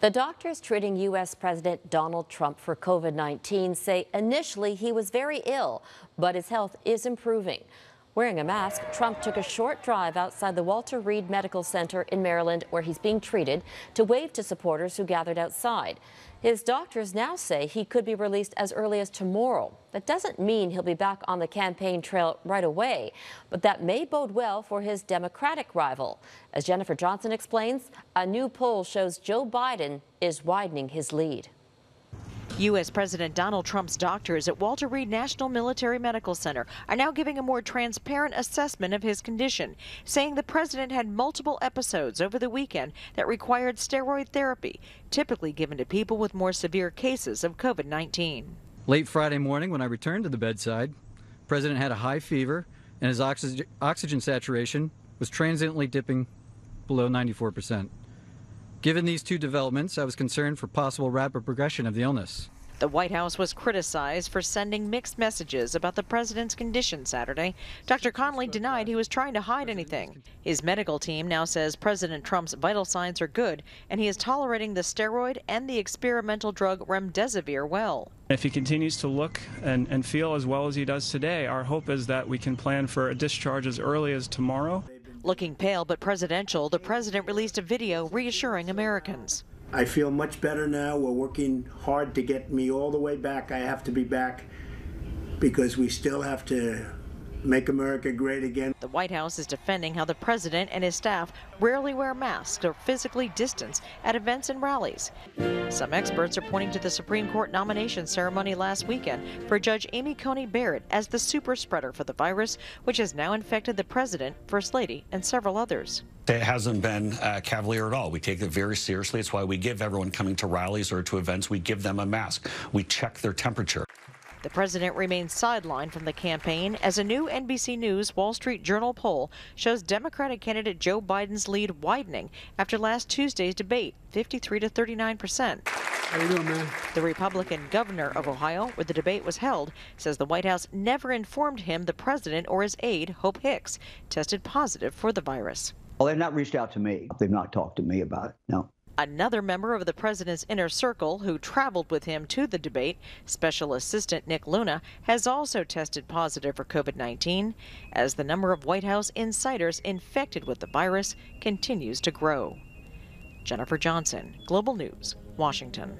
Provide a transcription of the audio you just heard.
The doctors treating U.S. President Donald Trump for COVID 19 say initially he was very ill, but his health is improving. Wearing a mask, Trump took a short drive outside the Walter Reed Medical Center in Maryland, where he's being treated, to wave to supporters who gathered outside. His doctors now say he could be released as early as tomorrow. That doesn't mean he'll be back on the campaign trail right away, but that may bode well for his Democratic rival. As Jennifer Johnson explains, a new poll shows Joe Biden is widening his lead. U.S. President Donald Trump's doctors at Walter Reed National Military Medical Center are now giving a more transparent assessment of his condition, saying the president had multiple episodes over the weekend that required steroid therapy, typically given to people with more severe cases of COVID 19. Late Friday morning, when I returned to the bedside, the president had a high fever and his oxy oxygen saturation was transiently dipping below 94 percent. Given these two developments, I was concerned for possible rapid progression of the illness. The White House was criticized for sending mixed messages about the president's condition Saturday. Dr. Connolly denied he was trying to hide anything. His medical team now says President Trump's vital signs are good, and he is tolerating the steroid and the experimental drug remdesivir well. If he continues to look and, and feel as well as he does today, our hope is that we can plan for a discharge as early as tomorrow. Looking pale but presidential, the president released a video reassuring Americans. I feel much better now. We're working hard to get me all the way back. I have to be back because we still have to Make America great again. The White House is defending how the president and his staff rarely wear masks or physically distance at events and rallies. Some experts are pointing to the Supreme Court nomination ceremony last weekend for Judge Amy Coney Barrett as the super spreader for the virus, which has now infected the president, first lady, and several others. It hasn't been uh, cavalier at all. We take it very seriously. It's why we give everyone coming to rallies or to events, we give them a mask. We check their temperature. The president remains sidelined from the campaign as a new NBC News Wall Street Journal poll shows Democratic candidate Joe Biden's lead widening after last Tuesday's debate, 53 to 39 percent. Doing, the Republican governor of Ohio, where the debate was held, says the White House never informed him the president or his aide, Hope Hicks, tested positive for the virus. Well, they've not reached out to me. They've not talked to me about it. No. Another member of the president's inner circle who traveled with him to the debate, Special Assistant Nick Luna, has also tested positive for COVID 19 as the number of White House insiders infected with the virus continues to grow. Jennifer Johnson, Global News, Washington.